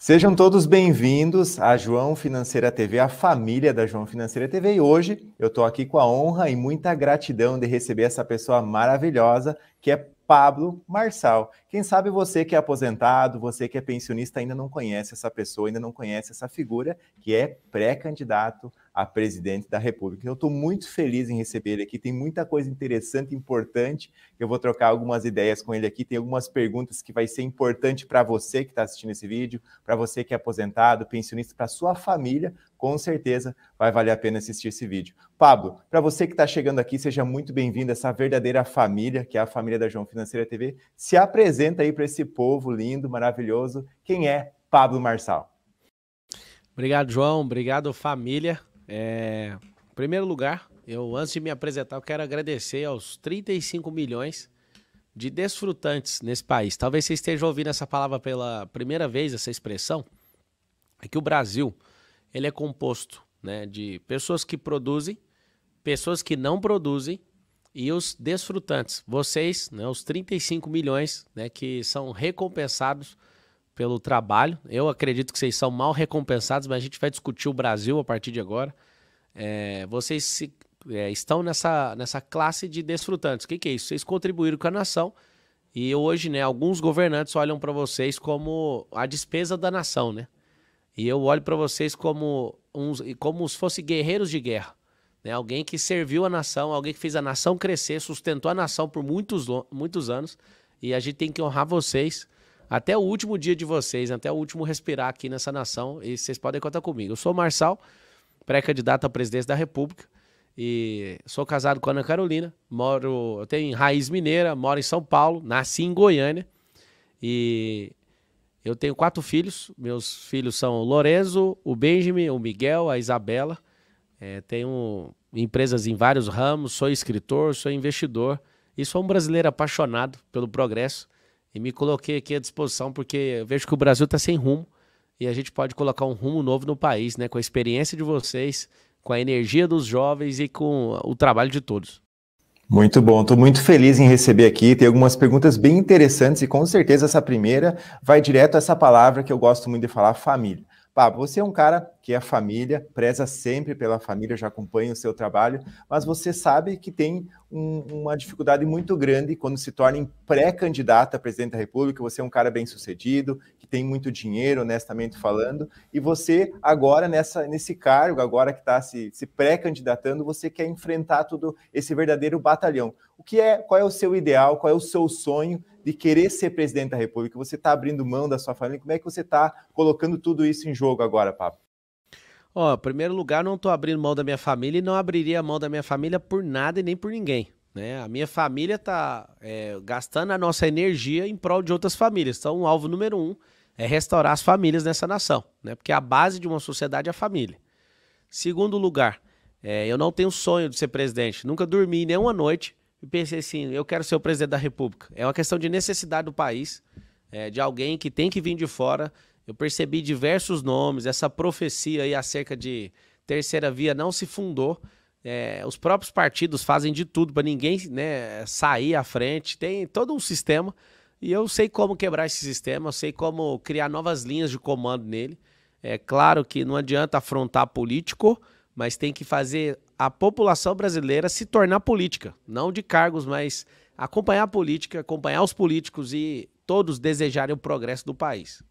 Sejam todos bem-vindos à João Financeira TV, a família da João Financeira TV. E hoje eu estou aqui com a honra e muita gratidão de receber essa pessoa maravilhosa que é Pablo Marçal. Quem sabe você que é aposentado, você que é pensionista, ainda não conhece essa pessoa, ainda não conhece essa figura que é pré-candidato a presidente da República. Então, estou muito feliz em receber ele aqui. Tem muita coisa interessante, importante. Eu vou trocar algumas ideias com ele aqui. Tem algumas perguntas que vai ser importante para você que está assistindo esse vídeo, para você que é aposentado, pensionista, para sua família. Com certeza vai valer a pena assistir esse vídeo. Pablo, para você que está chegando aqui, seja muito bem-vindo a essa verdadeira família, que é a família da João Financeira TV. Se apresenta aí para esse povo lindo, maravilhoso. Quem é Pablo Marçal? Obrigado, João. Obrigado, família. É, em primeiro lugar, eu antes de me apresentar, eu quero agradecer aos 35 milhões de desfrutantes nesse país. Talvez você esteja ouvindo essa palavra pela primeira vez, essa expressão. É que o Brasil ele é composto né, de pessoas que produzem, pessoas que não produzem e os desfrutantes. Vocês, né, os 35 milhões né, que são recompensados pelo trabalho. Eu acredito que vocês são mal recompensados, mas a gente vai discutir o Brasil a partir de agora. É, vocês se, é, estão nessa, nessa classe de desfrutantes. O que, que é isso? Vocês contribuíram com a nação e hoje, né, alguns governantes olham para vocês como a despesa da nação, né? E eu olho para vocês como uns, como se fossem guerreiros de guerra. Né? Alguém que serviu a nação, alguém que fez a nação crescer, sustentou a nação por muitos, muitos anos. E a gente tem que honrar vocês até o último dia de vocês, até o último respirar aqui nessa nação. E vocês podem contar comigo. Eu sou Marçal, pré-candidato à presidência da República. E sou casado com a Ana Carolina. Moro, eu tenho raiz mineira, moro em São Paulo, nasci em Goiânia. E eu tenho quatro filhos. Meus filhos são o Lorenzo, o Benjamin, o Miguel, a Isabela. É, tenho empresas em vários ramos, sou escritor, sou investidor e sou um brasileiro apaixonado pelo progresso e me coloquei aqui à disposição, porque vejo que o Brasil está sem rumo e a gente pode colocar um rumo novo no país, né? Com a experiência de vocês, com a energia dos jovens e com o trabalho de todos. Muito bom, estou muito feliz em receber aqui. Tem algumas perguntas bem interessantes e com certeza essa primeira vai direto a essa palavra que eu gosto muito de falar, família. Pablo, você é um cara que é família, preza sempre pela família, já acompanha o seu trabalho, mas você sabe que tem um, uma dificuldade muito grande quando se torna pré-candidato a presidente da República. Você é um cara bem-sucedido, que tem muito dinheiro, honestamente falando, e você agora nessa, nesse cargo, agora que está se, se pré-candidatando, você quer enfrentar todo esse verdadeiro batalhão. O que é? Qual é o seu ideal? Qual é o seu sonho? de querer ser presidente da República? Você está abrindo mão da sua família? Como é que você está colocando tudo isso em jogo agora, Pablo? Ó, em primeiro lugar, não estou abrindo mão da minha família e não abriria mão da minha família por nada e nem por ninguém. Né? A minha família está é, gastando a nossa energia em prol de outras famílias. Então, o alvo número um é restaurar as famílias nessa nação, né? porque a base de uma sociedade é a família. Segundo lugar, é, eu não tenho sonho de ser presidente. Nunca dormi nenhuma noite e pensei assim: eu quero ser o presidente da República. É uma questão de necessidade do país, é, de alguém que tem que vir de fora. Eu percebi diversos nomes, essa profecia aí acerca de terceira via não se fundou. É, os próprios partidos fazem de tudo para ninguém né, sair à frente. Tem todo um sistema. E eu sei como quebrar esse sistema, eu sei como criar novas linhas de comando nele. É claro que não adianta afrontar político, mas tem que fazer a população brasileira se tornar política, não de cargos, mas acompanhar a política, acompanhar os políticos e todos desejarem o progresso do país.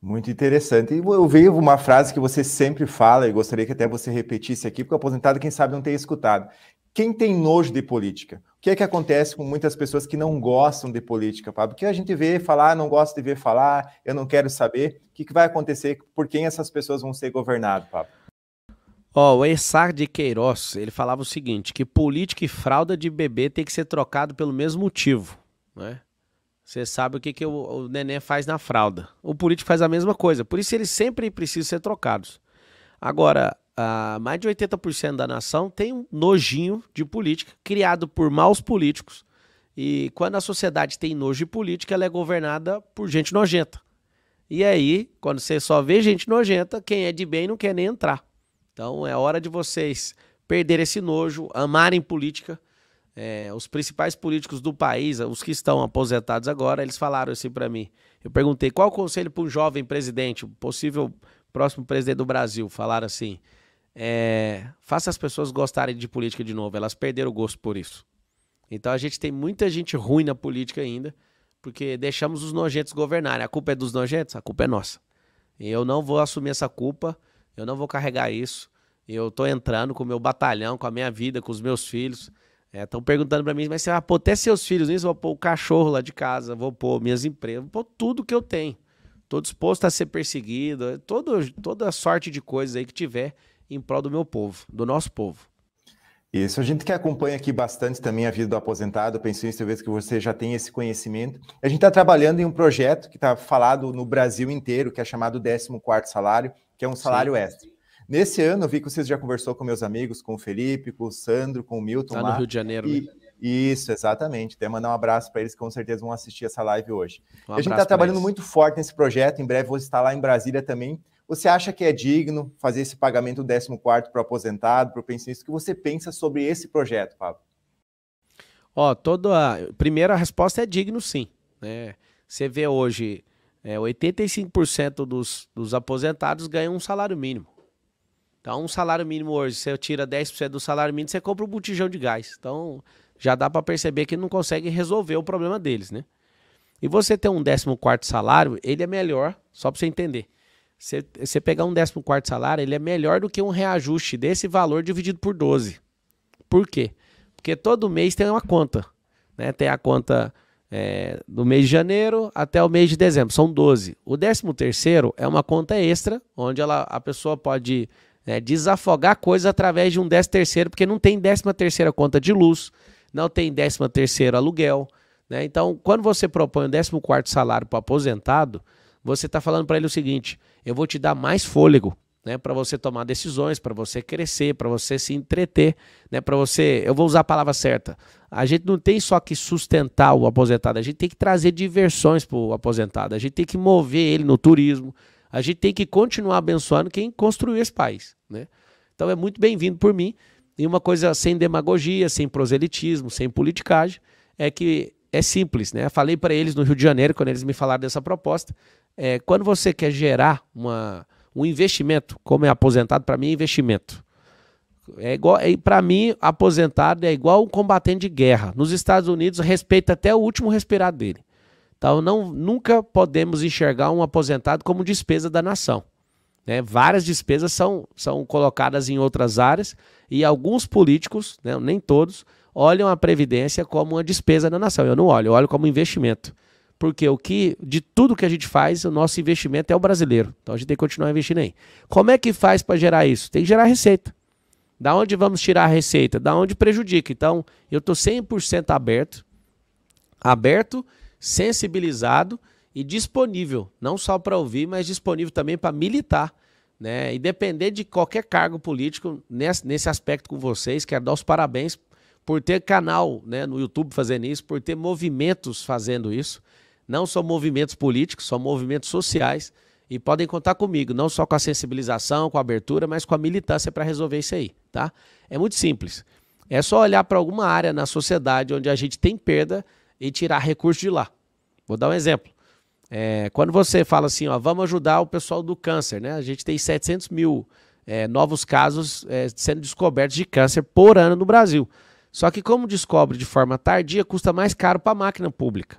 Muito interessante. E eu vi uma frase que você sempre fala e gostaria que até você repetisse aqui, porque o aposentado, quem sabe, não tenha escutado. Quem tem nojo de política? O que é que acontece com muitas pessoas que não gostam de política, Pablo? Que a gente vê falar, não gosta de ver falar, eu não quero saber. O que, que vai acontecer? Por quem essas pessoas vão ser governadas, Pablo? Ó, oh, o Essar de Queiroz, ele falava o seguinte, que política e fralda de bebê tem que ser trocado pelo mesmo motivo, né? Você sabe o que, que o, o neném faz na fralda. O político faz a mesma coisa, por isso eles sempre precisam ser trocados. Agora, ah, mais de 80% da nação tem um nojinho de política, criado por maus políticos, e quando a sociedade tem nojo de política, ela é governada por gente nojenta. E aí, quando você só vê gente nojenta, quem é de bem não quer nem entrar. Então é hora de vocês perder esse nojo, amarem política. É, os principais políticos do país, os que estão aposentados agora, eles falaram assim para mim. Eu perguntei qual o conselho para um jovem presidente, possível próximo presidente do Brasil. Falaram assim: é, faça as pessoas gostarem de política de novo, elas perderam o gosto por isso. Então a gente tem muita gente ruim na política ainda, porque deixamos os nojentos governarem. A culpa é dos nojentos? A culpa é nossa. Eu não vou assumir essa culpa eu não vou carregar isso. Eu tô entrando com o meu batalhão, com a minha vida, com os meus filhos. Estão é, perguntando para mim, mas você vai pôr até seus filhos nisso? Vou pôr o cachorro lá de casa, vou pôr minhas empresas, vou pôr tudo que eu tenho. Estou disposto a ser perseguido, é, todo, toda sorte de coisas aí que tiver em prol do meu povo, do nosso povo. Isso, a gente que acompanha aqui bastante também a vida do aposentado, pensionista, eu vejo que você já tem esse conhecimento. A gente está trabalhando em um projeto que está falado no Brasil inteiro, que é chamado 14 salário, que é um salário Sim. extra. Nesse ano, eu vi que você já conversou com meus amigos, com o Felipe, com o Sandro, com o Milton. Tá lá, no Rio de Janeiro. E... Né? Isso, exatamente. Até mandar um abraço para eles que com certeza vão assistir essa live hoje. Um a gente está trabalhando muito forte nesse projeto, em breve vou estar lá em Brasília também, você acha que é digno fazer esse pagamento 14 para o aposentado, para o pensionista? O que você pensa sobre esse projeto, Pablo? Ó, toda a primeira resposta é digno, sim. Né? Você vê hoje, é, 85% dos, dos aposentados ganham um salário mínimo. Então, um salário mínimo hoje, você tira 10% do salário mínimo, você compra um botijão de gás. Então, já dá para perceber que não consegue resolver o problema deles, né? E você ter um 14 quarto salário, ele é melhor, só para você entender. Você, pegar um 14 quarto salário, ele é melhor do que um reajuste desse valor dividido por 12. Por quê? Porque todo mês tem uma conta. Né? Tem a conta é, do mês de janeiro até o mês de dezembro, são 12. O 13 terceiro é uma conta extra, onde ela, a pessoa pode né, desafogar coisas através de um 13 terceiro, porque não tem 13 terceira conta de luz, não tem 13 terceiro aluguel. Né? Então, quando você propõe o 14 quarto salário para aposentado, você está falando para ele o seguinte, eu vou te dar mais fôlego, né, para você tomar decisões, para você crescer, para você se entreter, né, para você, eu vou usar a palavra certa. A gente não tem só que sustentar o aposentado, a gente tem que trazer diversões para o aposentado, a gente tem que mover ele no turismo, a gente tem que continuar abençoando quem construiu esse país, né? Então é muito bem-vindo por mim. E uma coisa sem demagogia, sem proselitismo, sem politicagem, é que é simples, né? Falei para eles no Rio de Janeiro, quando eles me falaram dessa proposta, é, quando você quer gerar uma, um investimento, como é aposentado, para mim é investimento. É igual, é, para mim, aposentado é igual um combatente de guerra. Nos Estados Unidos, respeita até o último respirar dele. Então, não, nunca podemos enxergar um aposentado como despesa da nação. Né? Várias despesas são, são colocadas em outras áreas e alguns políticos, né, nem todos, olham a Previdência como uma despesa da nação. Eu não olho, eu olho como investimento. Porque o que de tudo que a gente faz, o nosso investimento é o brasileiro. Então a gente tem que continuar investindo aí. Como é que faz para gerar isso? Tem que gerar receita. Da onde vamos tirar a receita? Da onde prejudica? Então, eu estou 100% aberto, aberto, sensibilizado e disponível, não só para ouvir, mas disponível também para militar. Né? E depender de qualquer cargo político nesse, nesse aspecto com vocês, quero dar os parabéns por ter canal né, no YouTube fazendo isso, por ter movimentos fazendo isso não só movimentos políticos, só movimentos sociais. E podem contar comigo, não só com a sensibilização, com a abertura, mas com a militância para resolver isso aí, tá? É muito simples. É só olhar para alguma área na sociedade onde a gente tem perda e tirar recurso de lá. Vou dar um exemplo. É, quando você fala assim, ó, vamos ajudar o pessoal do câncer, né? A gente tem 700 mil é, novos casos é, sendo descobertos de câncer por ano no Brasil. Só que como descobre de forma tardia, custa mais caro para a máquina pública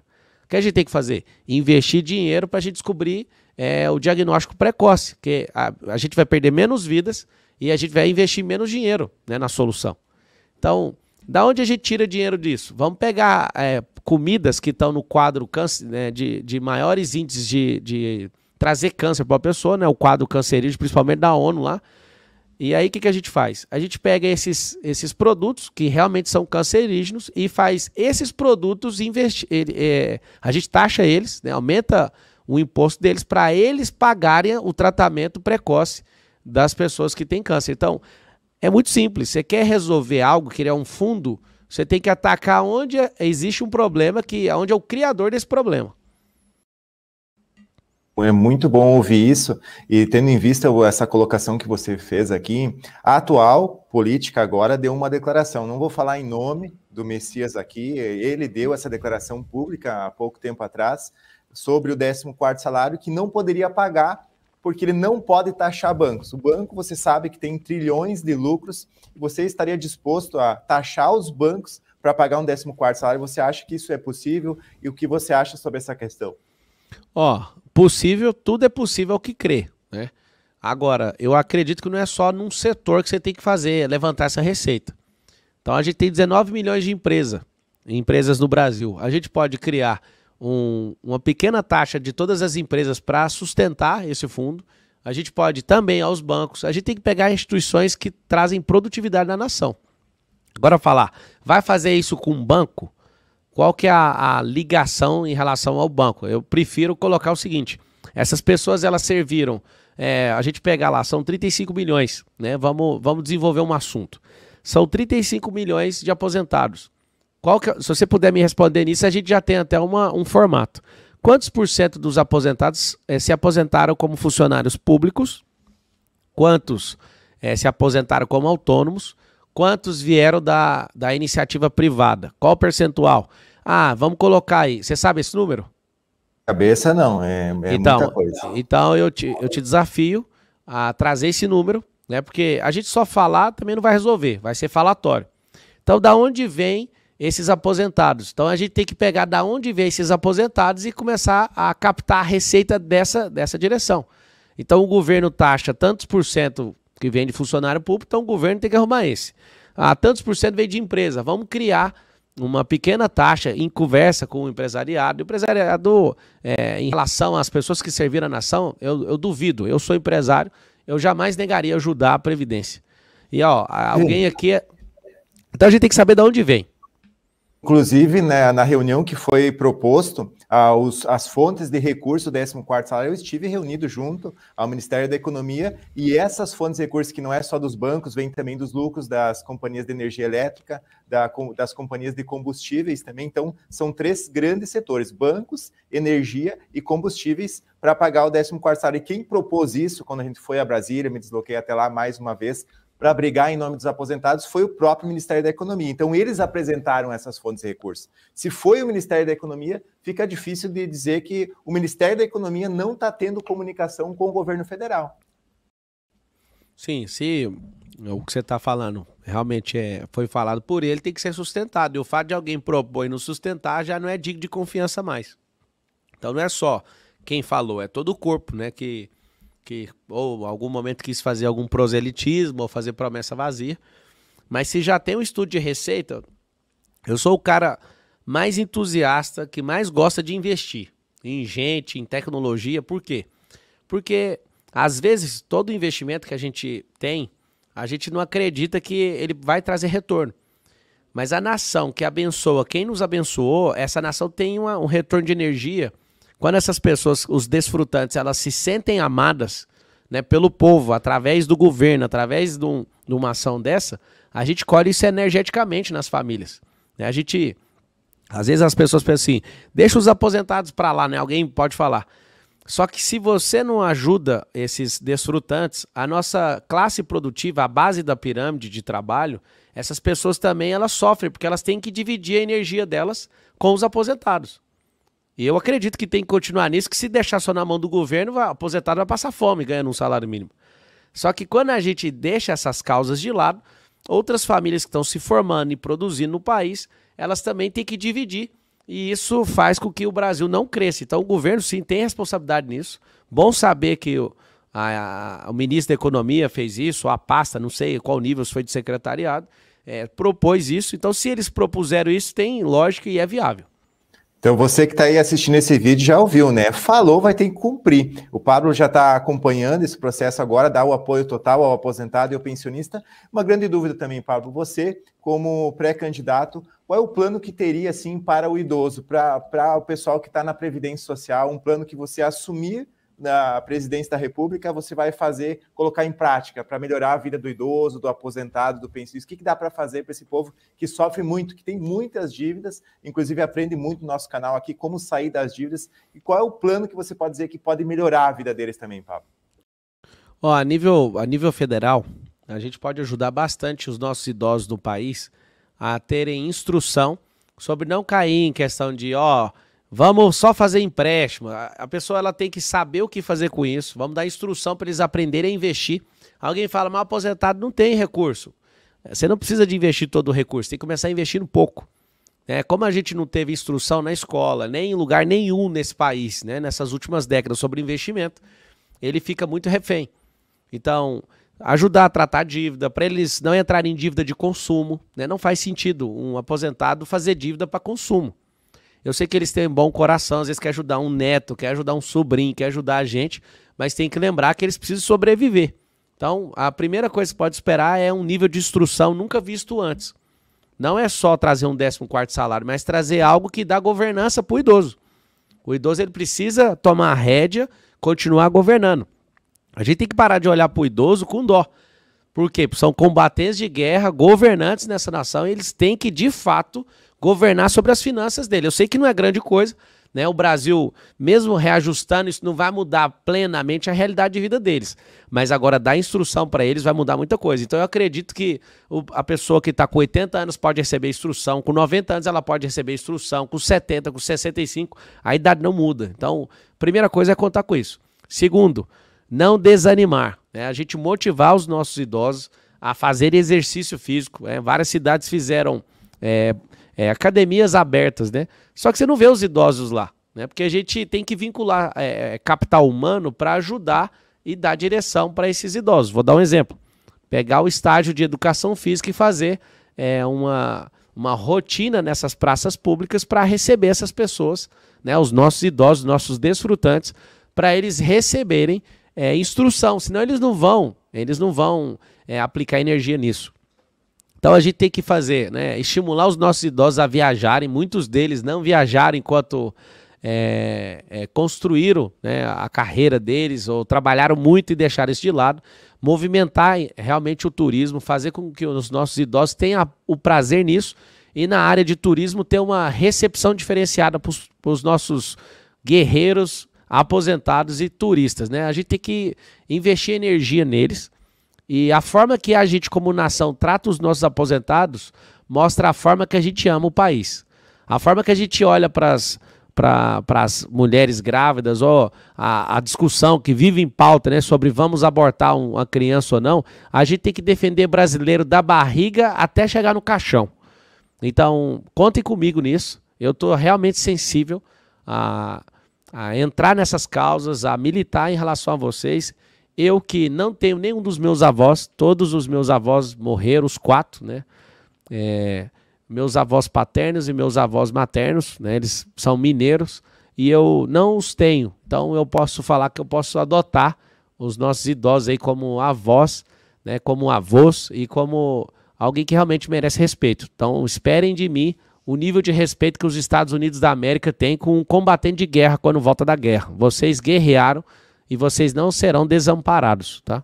que a gente tem que fazer? Investir dinheiro para a gente descobrir é, o diagnóstico precoce, que a, a, gente vai perder menos vidas e a gente vai investir menos dinheiro né, na solução. Então, da onde a gente tira dinheiro disso? Vamos pegar é, comidas que estão no quadro câncer, né, de, de maiores índices de, de trazer câncer para a pessoa, né, o quadro cancerígeno, principalmente da ONU lá. E aí o que, que a gente faz? A gente pega esses, esses produtos que realmente são cancerígenos e faz esses produtos investir. É, a gente taxa eles, né, aumenta o imposto deles para eles pagarem o tratamento precoce das pessoas que têm câncer. Então, é muito simples. Você quer resolver algo, criar um fundo, você tem que atacar onde existe um problema, que onde é o criador desse problema. É muito bom ouvir isso e tendo em vista essa colocação que você fez aqui, a atual política agora deu uma declaração. Não vou falar em nome do Messias aqui, ele deu essa declaração pública há pouco tempo atrás sobre o 14 salário que não poderia pagar porque ele não pode taxar bancos. O banco, você sabe que tem trilhões de lucros você estaria disposto a taxar os bancos para pagar um 14 salário. Você acha que isso é possível e o que você acha sobre essa questão? Ó, oh, possível, tudo é possível ao que crê, né? Agora, eu acredito que não é só num setor que você tem que fazer, é levantar essa receita. Então a gente tem 19 milhões de empresa, empresas no Brasil. A gente pode criar um, uma pequena taxa de todas as empresas para sustentar esse fundo. A gente pode também aos bancos. A gente tem que pegar instituições que trazem produtividade na nação. Agora falar, vai fazer isso com um banco? qual que é a, a, ligação em relação ao banco? Eu prefiro colocar o seguinte: essas pessoas elas serviram, é, a gente pegar lá, são 35 milhões, né? Vamos, vamos desenvolver um assunto. São 35 milhões de aposentados. Qual que, é, se você puder me responder nisso, a gente já tem até uma, um formato. Quantos por cento dos aposentados é, se aposentaram como funcionários públicos? Quantos é, se aposentaram como autônomos? Quantos vieram da, da iniciativa privada? Qual o percentual? Ah, vamos colocar aí. Você sabe esse número? Cabeça não, é, é então, muita coisa. Então eu te, eu te desafio a trazer esse número, né? Porque a gente só falar também não vai resolver, vai ser falatório. Então, da onde vem esses aposentados? Então a gente tem que pegar da onde vem esses aposentados e começar a captar a receita dessa, dessa direção. Então o governo taxa tantos por cento que vem de funcionário público, então o governo tem que arrumar esse. Ah, tantos por cento vem de empresa, vamos criar uma pequena taxa em conversa com o empresariado. O empresariado, é, em relação às pessoas que serviram a nação, eu, eu duvido. Eu sou empresário, eu jamais negaria ajudar a Previdência. E ó, alguém aqui. É- então a gente tem que saber de onde vem. Inclusive, né, na reunião que foi proposto, ah, os, as fontes de recurso do 14 salário, eu estive reunido junto ao Ministério da Economia e essas fontes de recurso, que não é só dos bancos, vem também dos lucros das companhias de energia elétrica, da, das companhias de combustíveis também. Então, são três grandes setores, bancos, energia e combustíveis, para pagar o 14 salário. E quem propôs isso, quando a gente foi a Brasília, me desloquei até lá mais uma vez, para brigar em nome dos aposentados foi o próprio Ministério da Economia. Então, eles apresentaram essas fontes e recursos. Se foi o Ministério da Economia, fica difícil de dizer que o Ministério da Economia não está tendo comunicação com o governo federal. Sim, se o que você está falando realmente é, foi falado por ele, tem que ser sustentado. E o fato de alguém propor e não sustentar já não é digno de confiança mais. Então, não é só quem falou, é todo o corpo né, que que ou algum momento quis fazer algum proselitismo ou fazer promessa vazia. Mas se já tem um estudo de receita, eu sou o cara mais entusiasta que mais gosta de investir em gente, em tecnologia. Por quê? Porque às vezes todo investimento que a gente tem, a gente não acredita que ele vai trazer retorno. Mas a nação que abençoa, quem nos abençoou, essa nação tem uma, um retorno de energia quando essas pessoas, os desfrutantes, elas se sentem amadas né, pelo povo, através do governo, através de, um, de uma ação dessa, a gente colhe isso energeticamente nas famílias. Né? A gente. Às vezes as pessoas pensam assim, deixa os aposentados para lá, né? Alguém pode falar. Só que se você não ajuda esses desfrutantes, a nossa classe produtiva, a base da pirâmide de trabalho, essas pessoas também elas sofrem, porque elas têm que dividir a energia delas com os aposentados. E eu acredito que tem que continuar nisso, que se deixar só na mão do governo, vai, aposentado vai passar fome ganhando um salário mínimo. Só que quando a gente deixa essas causas de lado, outras famílias que estão se formando e produzindo no país, elas também têm que dividir. E isso faz com que o Brasil não cresça. Então o governo sim tem responsabilidade nisso. Bom saber que o, a, a, o ministro da Economia fez isso, a pasta, não sei qual nível foi de secretariado, é, propôs isso. Então, se eles propuseram isso, tem lógica e é viável. Então você que está aí assistindo esse vídeo já ouviu, né? Falou, vai ter que cumprir. O Pablo já está acompanhando esse processo agora, dá o apoio total ao aposentado e ao pensionista. Uma grande dúvida também, Pablo, você como pré-candidato, qual é o plano que teria assim para o idoso, para o pessoal que está na previdência social, um plano que você assumir na presidência da República você vai fazer, colocar em prática para melhorar a vida do idoso, do aposentado, do pensionista? O que, que dá para fazer para esse povo que sofre muito, que tem muitas dívidas, inclusive aprende muito no nosso canal aqui como sair das dívidas e qual é o plano que você pode dizer que pode melhorar a vida deles também, Pablo? Ó, a, nível, a nível federal, a gente pode ajudar bastante os nossos idosos do país a terem instrução sobre não cair em questão de, ó. Oh, Vamos só fazer empréstimo. A pessoa ela tem que saber o que fazer com isso. Vamos dar instrução para eles aprenderem a investir. Alguém fala, mas aposentado não tem recurso. É, você não precisa de investir todo o recurso, tem que começar investindo pouco. É, como a gente não teve instrução na escola, nem em lugar nenhum nesse país, né, nessas últimas décadas sobre investimento, ele fica muito refém. Então, ajudar a tratar a dívida, para eles não entrarem em dívida de consumo, né, não faz sentido um aposentado fazer dívida para consumo. Eu sei que eles têm um bom coração, às vezes quer ajudar um neto, quer ajudar um sobrinho, quer ajudar a gente, mas tem que lembrar que eles precisam sobreviver. Então, a primeira coisa que pode esperar é um nível de instrução nunca visto antes. Não é só trazer um 14 salário, mas trazer algo que dá governança para o idoso. O idoso ele precisa tomar a rédea, continuar governando. A gente tem que parar de olhar para o idoso com dó. Por quê? Porque são combatentes de guerra, governantes nessa nação, e eles têm que, de fato, governar sobre as finanças dele. Eu sei que não é grande coisa, né? O Brasil, mesmo reajustando, isso não vai mudar plenamente a realidade de vida deles. Mas agora dar instrução para eles vai mudar muita coisa. Então eu acredito que o, a pessoa que está com 80 anos pode receber instrução, com 90 anos ela pode receber instrução, com 70, com 65, a idade não muda. Então, primeira coisa é contar com isso. Segundo, não desanimar. Né? A gente motivar os nossos idosos a fazer exercício físico. Né? Várias cidades fizeram é, é, academias abertas, né? Só que você não vê os idosos lá, né? Porque a gente tem que vincular é, é capital humano para ajudar e dar direção para esses idosos. Vou dar um exemplo: pegar o estágio de educação física e fazer é, uma uma rotina nessas praças públicas para receber essas pessoas, né? Os nossos idosos, nossos desfrutantes, para eles receberem é, instrução, senão eles não vão, eles não vão é, aplicar energia nisso. Então a gente tem que fazer, né, estimular os nossos idosos a viajarem. Muitos deles não viajaram enquanto é, é, construíram né, a carreira deles ou trabalharam muito e deixaram isso de lado. Movimentar eh, realmente o turismo, fazer com que os nossos idosos tenham o prazer nisso e na área de turismo ter uma recepção diferenciada para os nossos guerreiros, aposentados e turistas. Né? A gente tem que investir energia neles e a forma que a gente, como nação, trata os nossos aposentados mostra a forma que a gente ama o país. A forma que a gente olha para as mulheres grávidas, ou a, a, discussão que vive em pauta né, sobre vamos abortar um, uma criança ou não, a gente tem que defender brasileiro da barriga até chegar no caixão. Então, contem comigo nisso. Eu estou realmente sensível a, a entrar nessas causas, a militar em relação a vocês. Eu que não tenho nenhum dos meus avós, todos os meus avós morreram, os quatro, né? É, meus avós paternos e meus avós maternos, né? Eles são mineiros e eu não os tenho. Então eu posso falar que eu posso adotar os nossos idosos aí como avós, né? Como avós e como alguém que realmente merece respeito. Então esperem de mim o nível de respeito que os Estados Unidos da América têm com um combatente de guerra quando volta da guerra. Vocês guerrearam e vocês não serão desamparados, tá?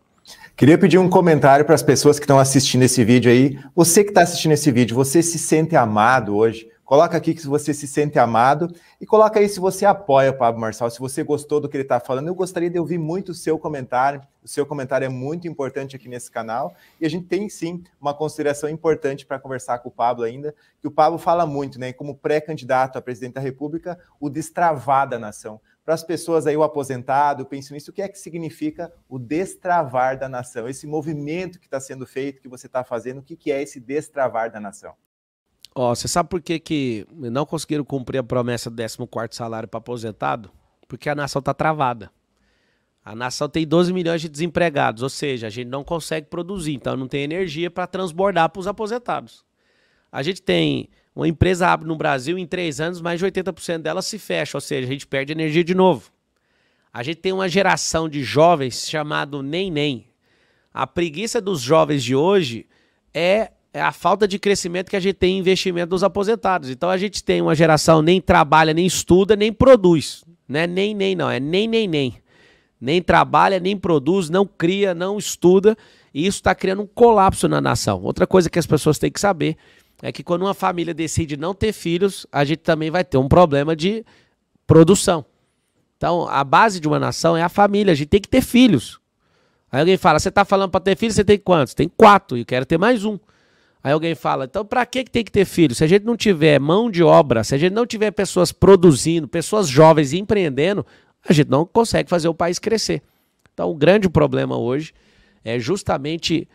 Queria pedir um comentário para as pessoas que estão assistindo esse vídeo aí. Você que está assistindo esse vídeo, você se sente amado hoje? Coloca aqui que você se sente amado e coloca aí se você apoia o Pablo Marçal, se você gostou do que ele está falando. Eu gostaria de ouvir muito o seu comentário. O seu comentário é muito importante aqui nesse canal e a gente tem sim uma consideração importante para conversar com o Pablo ainda, que o Pablo fala muito, né? Como pré-candidato a presidente da República, o destravar da nação para as pessoas aí, o aposentado, o pensionista, o que é que significa o destravar da nação? Esse movimento que está sendo feito, que você está fazendo, o que, que é esse destravar da nação? Ó, oh, você sabe por que, que não conseguiram cumprir a promessa do 14 salário para aposentado? Porque a nação está travada. A nação tem 12 milhões de desempregados, ou seja, a gente não consegue produzir, então não tem energia para transbordar para os aposentados. A gente tem uma empresa abre no Brasil, em três anos, mais de 80% dela se fecha, ou seja, a gente perde energia de novo. A gente tem uma geração de jovens chamado nem-nem. A preguiça dos jovens de hoje é, é a falta de crescimento que a gente tem em investimento dos aposentados. Então a gente tem uma geração nem trabalha, nem estuda, nem produz. Não é nem, nem, não. É nem, nem, nem. Nem trabalha, nem produz, não cria, não estuda. E isso está criando um colapso na nação. Outra coisa que as pessoas têm que saber é que quando uma família decide não ter filhos, a gente também vai ter um problema de produção. Então, a base de uma nação é a família, a gente tem que ter filhos. Aí alguém fala, você está falando para ter filhos? você tem quantos? Tem quatro, e quero ter mais um. Aí alguém fala, então para que tem que ter filhos? Se a gente não tiver mão de obra, se a gente não tiver pessoas produzindo, pessoas jovens empreendendo, a gente não consegue fazer o país crescer. Então, o grande problema hoje é justamente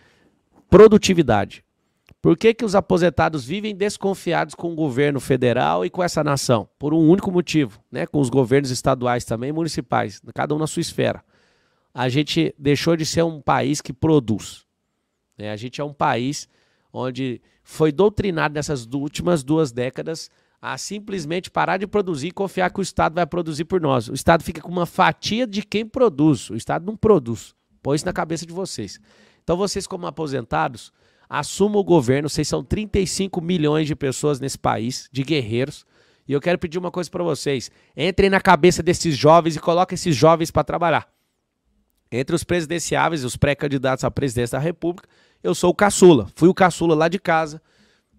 produtividade. Por que, que os aposentados vivem desconfiados com o governo federal e com essa nação? Por um único motivo, né? com os governos estaduais também municipais, cada um na sua esfera. A gente deixou de ser um país que produz. Né? A gente é um país onde foi doutrinado nessas últimas duas décadas a simplesmente parar de produzir e confiar que o Estado vai produzir por nós. O Estado fica com uma fatia de quem produz. O Estado não produz. Põe isso na cabeça de vocês. Então, vocês, como aposentados, assuma o governo. Vocês são 35 milhões de pessoas nesse país, de guerreiros. E eu quero pedir uma coisa para vocês: entrem na cabeça desses jovens e coloquem esses jovens para trabalhar. Entre os presidenciáveis, os pré-candidatos à presidência da República, eu sou o caçula. Fui o caçula lá de casa.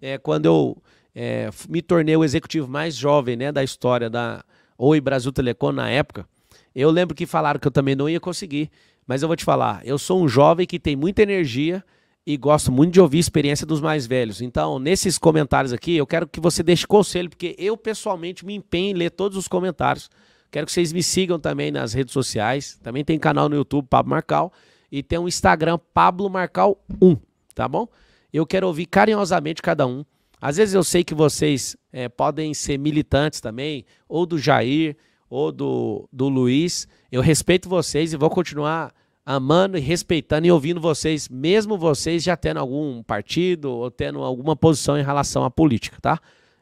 É, quando eu é, me tornei o executivo mais jovem né, da história da Oi Brasil Telecom na época, eu lembro que falaram que eu também não ia conseguir. Mas eu vou te falar, eu sou um jovem que tem muita energia, e gosto muito de ouvir a experiência dos mais velhos. Então, nesses comentários aqui, eu quero que você deixe conselho, porque eu pessoalmente me empenho em ler todos os comentários. Quero que vocês me sigam também nas redes sociais. Também tem canal no YouTube, Pablo Marcal, e tem um Instagram, Pablo Marcal 1, tá bom? Eu quero ouvir carinhosamente cada um. Às vezes eu sei que vocês é, podem ser militantes também, ou do Jair, ou do, do Luiz. Eu respeito vocês e vou continuar amando e respeitando e ouvindo vocês, mesmo vocês já tendo algum partido ou tendo alguma posição em relação à política, tá?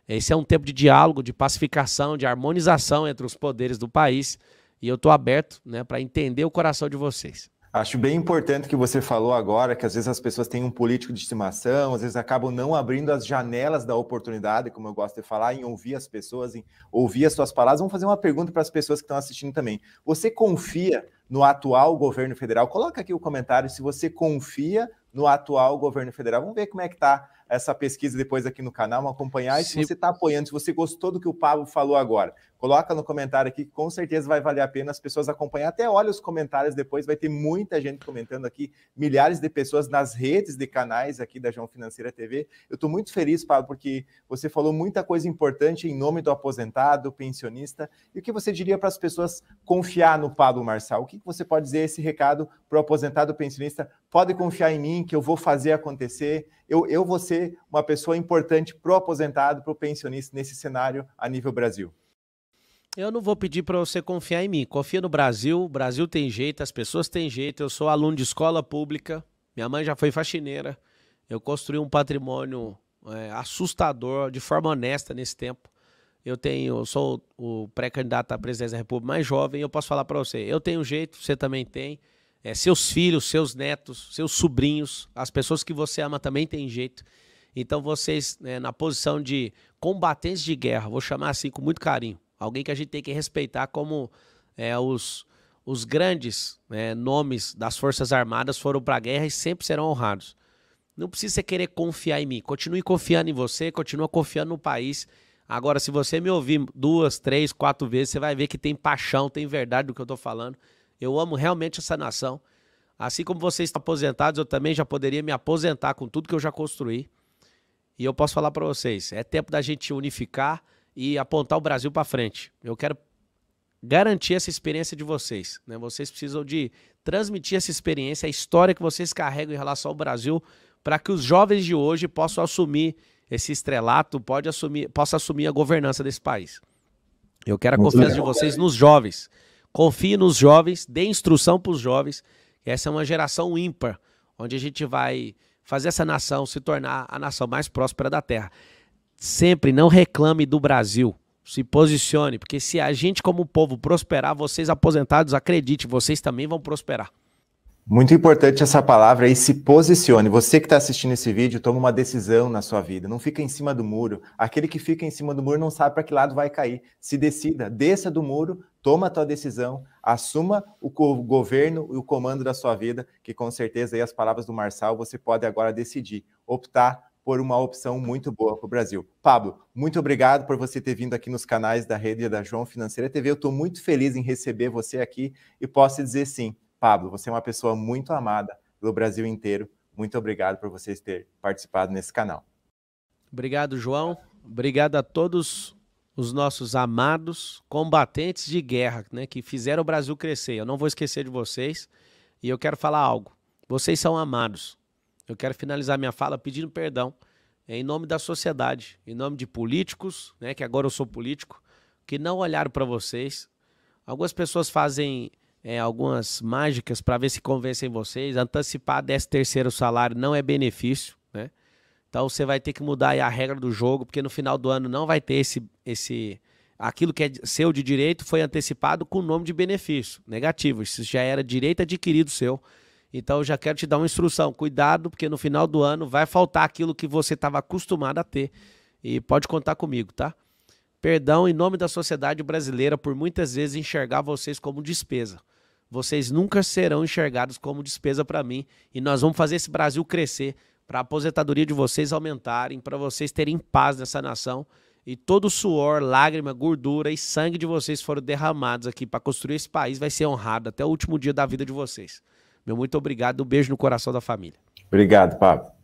Esse é um tempo de diálogo, de pacificação, de harmonização entre os poderes do país e eu estou aberto né, para entender o coração de vocês. Acho bem importante que você falou agora, que às vezes as pessoas têm um político de estimação, às vezes acabam não abrindo as janelas da oportunidade, como eu gosto de falar, em ouvir as pessoas, em ouvir as suas palavras. Vamos fazer uma pergunta para as pessoas que estão assistindo também. Você confia no atual governo federal. Coloca aqui o comentário se você confia no atual governo federal. Vamos ver como é que está essa pesquisa depois aqui no canal, vamos acompanhar. E se, se você está apoiando, se você gostou do que o Pablo falou agora, Coloca no comentário aqui, com certeza vai valer a pena as pessoas acompanhar. Até olha os comentários depois, vai ter muita gente comentando aqui, milhares de pessoas nas redes de canais aqui da João Financeira TV. Eu estou muito feliz, Paulo, porque você falou muita coisa importante em nome do aposentado, pensionista. E o que você diria para as pessoas confiar no Pablo Marçal? O que você pode dizer esse recado para o aposentado, pensionista? Pode confiar em mim que eu vou fazer acontecer. Eu, eu vou ser uma pessoa importante para o aposentado, para o pensionista nesse cenário a nível Brasil. Eu não vou pedir para você confiar em mim. Confia no Brasil. O Brasil tem jeito, as pessoas têm jeito. Eu sou aluno de escola pública. Minha mãe já foi faxineira. Eu construí um patrimônio é, assustador, de forma honesta nesse tempo. Eu tenho, eu sou o pré-candidato à presidência da República mais jovem. Eu posso falar para você, eu tenho jeito, você também tem. É, seus filhos, seus netos, seus sobrinhos, as pessoas que você ama também têm jeito. Então vocês, né, na posição de combatentes de guerra, vou chamar assim com muito carinho, Alguém que a gente tem que respeitar como é, os, os grandes né, nomes das Forças Armadas foram para a guerra e sempre serão honrados. Não precisa você querer confiar em mim. Continue confiando em você, continua confiando no país. Agora, se você me ouvir duas, três, quatro vezes, você vai ver que tem paixão, tem verdade do que eu estou falando. Eu amo realmente essa nação. Assim como vocês estão aposentados, eu também já poderia me aposentar com tudo que eu já construí. E eu posso falar para vocês, é tempo da gente unificar, e apontar o Brasil para frente. Eu quero garantir essa experiência de vocês. Né? Vocês precisam de transmitir essa experiência, a história que vocês carregam em relação ao Brasil, para que os jovens de hoje possam assumir esse estrelato, pode assumir, possa assumir a governança desse país. Eu quero a Muito confiança legal. de vocês nos jovens. Confie nos jovens, dê instrução para os jovens. Essa é uma geração ímpar, onde a gente vai fazer essa nação se tornar a nação mais próspera da Terra sempre não reclame do Brasil. Se posicione, porque se a gente, como povo, prosperar, vocês aposentados, acredite, vocês também vão prosperar. Muito importante essa palavra aí, se posicione. Você que está assistindo esse vídeo, toma uma decisão na sua vida. Não fica em cima do muro. Aquele que fica em cima do muro não sabe para que lado vai cair. Se decida, desça do muro, toma a tua decisão, assuma o governo e o comando da sua vida, que com certeza aí as palavras do Marçal você pode agora decidir, optar por uma opção muito boa para o Brasil. Pablo, muito obrigado por você ter vindo aqui nos canais da Rede da João Financeira TV. Eu estou muito feliz em receber você aqui e posso dizer sim, Pablo, você é uma pessoa muito amada pelo Brasil inteiro. Muito obrigado por vocês terem participado nesse canal. Obrigado, João. Obrigado a todos os nossos amados combatentes de guerra, né, que fizeram o Brasil crescer. Eu não vou esquecer de vocês e eu quero falar algo. Vocês são amados. Eu quero finalizar minha fala pedindo perdão é, em nome da sociedade, em nome de políticos, né, que agora eu sou político, que não olharam para vocês. Algumas pessoas fazem é, algumas mágicas para ver se convencem vocês. Antecipar 13 terceiro salário não é benefício, né? Então você vai ter que mudar a regra do jogo, porque no final do ano não vai ter esse, esse aquilo que é seu de direito foi antecipado com o nome de benefício negativo. Isso já era direito adquirido seu. Então, eu já quero te dar uma instrução: cuidado, porque no final do ano vai faltar aquilo que você estava acostumado a ter. E pode contar comigo, tá? Perdão em nome da sociedade brasileira por muitas vezes enxergar vocês como despesa. Vocês nunca serão enxergados como despesa para mim. E nós vamos fazer esse Brasil crescer, para a aposentadoria de vocês aumentarem, para vocês terem paz nessa nação. E todo o suor, lágrima, gordura e sangue de vocês foram derramados aqui para construir esse país vai ser honrado até o último dia da vida de vocês. Meu muito obrigado, um beijo no coração da família. Obrigado, Pablo.